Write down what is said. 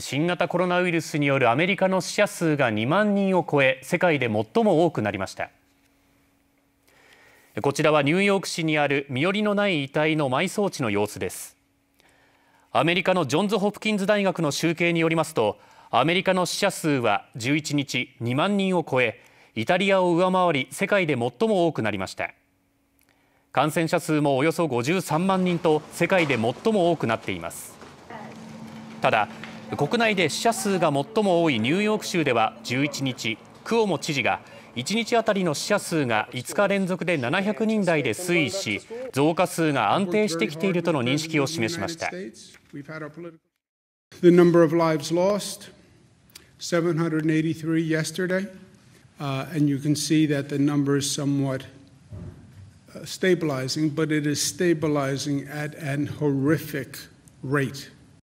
新型コロナウイルスによるアメリカの死者数が2万人を超え世界で最も多くなりましたこちらはニューヨーク市にある身寄りのない遺体の埋葬地の様子ですアメリカのジョンズ・ホプキンズ大学の集計によりますとアメリカの死者数は11日2万人を超えイタリアを上回り世界で最も多くなりました感染者数もおよそ53万人と世界で最も多くなっていますただ国内で死者数が最も多いニューヨーク州では11日クオモ知事が1日当たりの死者数が5日連続で700人台で推移し増加数が安定してきているとの認識を示しました。The number of lives lost, 783 yesterday, uh, and you can see that the number is somewhat uh, stabilizing, but it is stabilizing at an horrific rate.